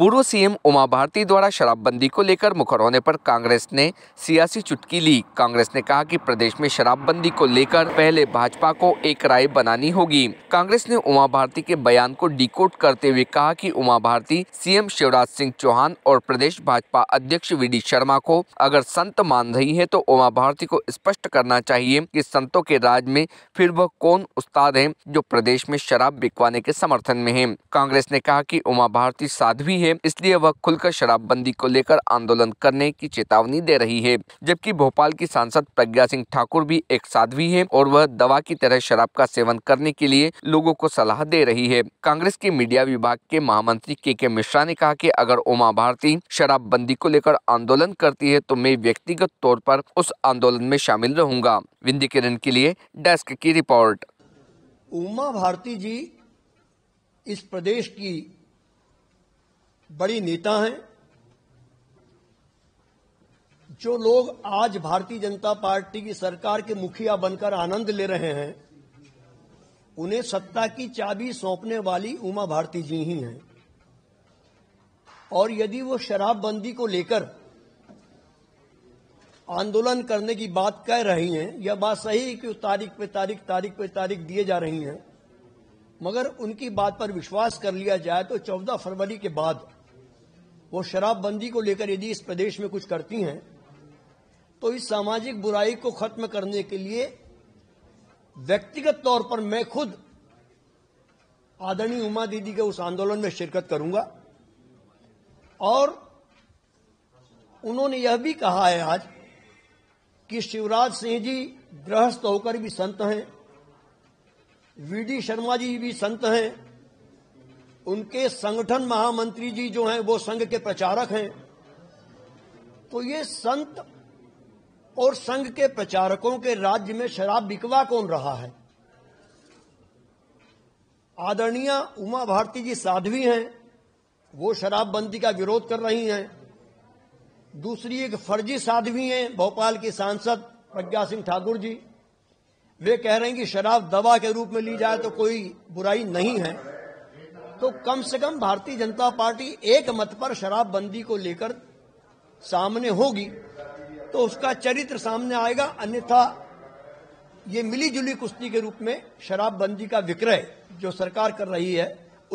पूर्व सीएम उमा भारती द्वारा शराबबंदी को लेकर मुखर होने पर कांग्रेस ने सियासी चुटकी ली कांग्रेस ने कहा कि प्रदेश में शराबबंदी को लेकर पहले भाजपा को एक राय बनानी होगी कांग्रेस ने उमा भारती के बयान को डिकोड करते हुए कहा कि उमा भारती सीएम शिवराज सिंह चौहान और प्रदेश भाजपा अध्यक्ष वी शर्मा को अगर संत मान रही है तो उमा भारती को स्पष्ट करना चाहिए की संतों के राज में फिर वह कौन उस्ताद है जो प्रदेश में शराब बिकवाने के समर्थन में है कांग्रेस ने कहा की उमा भारती साध्वी है है इसलिए वह खुलकर शराबबंदी को लेकर आंदोलन करने की चेतावनी दे रही है जबकि भोपाल की सांसद प्रज्ञा सिंह ठाकुर भी एक साध्वी है और वह दवा की तरह शराब का सेवन करने के लिए लोगों को सलाह दे रही है कांग्रेस के मीडिया विभाग के महामंत्री के के मिश्रा ने कहा कि अगर उमा भारती शराबबंदी को लेकर आंदोलन करती है तो मैं व्यक्तिगत तौर पर उस आंदोलन में शामिल रहूंगा विंध्य किरण के लिए डेस्क की रिपोर्ट उमा भारती जी इस प्रदेश की बड़ी नेता हैं जो लोग आज भारतीय जनता पार्टी की सरकार के मुखिया बनकर आनंद ले रहे हैं उन्हें सत्ता की चाबी सौंपने वाली उमा भारती जी ही हैं और यदि वो शराबबंदी को लेकर आंदोलन करने की बात कह रही हैं यह बात सही है कि तारीख पे तारीख तारीख पे तारीख दिए जा रही हैं मगर उनकी बात पर विश्वास कर लिया जाए तो 14 फरवरी के बाद वो शराबबंदी को लेकर यदि इस प्रदेश में कुछ करती हैं तो इस सामाजिक बुराई को खत्म करने के लिए व्यक्तिगत तौर पर मैं खुद आदरणीय उमा दीदी के उस आंदोलन में शिरकत करूंगा और उन्होंने यह भी कहा है आज कि शिवराज सिंह जी गृहस्थ होकर भी संत हैं वीडी शर्मा जी भी संत हैं उनके संगठन महामंत्री जी जो हैं वो संघ के प्रचारक हैं तो ये संत और संघ के प्रचारकों के राज्य में शराब बिकवा कौन रहा है आदरणीय उमा भारती जी साध्वी हैं वो शराबबंदी का विरोध कर रही हैं दूसरी एक फर्जी साध्वी हैं भोपाल की सांसद प्रज्ञा सिंह ठाकुर जी वे कह रहे हैं कि शराब दवा के रूप में ली जाए तो कोई बुराई नहीं है तो कम से कम भारतीय जनता पार्टी एक मत पर शराबबंदी को लेकर सामने होगी तो उसका चरित्र सामने आएगा अन्यथा ये मिलीजुली कुश्ती के रूप में शराबबंदी का विक्रय जो सरकार कर रही है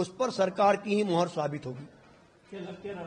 उस पर सरकार की ही मुहर साबित होगी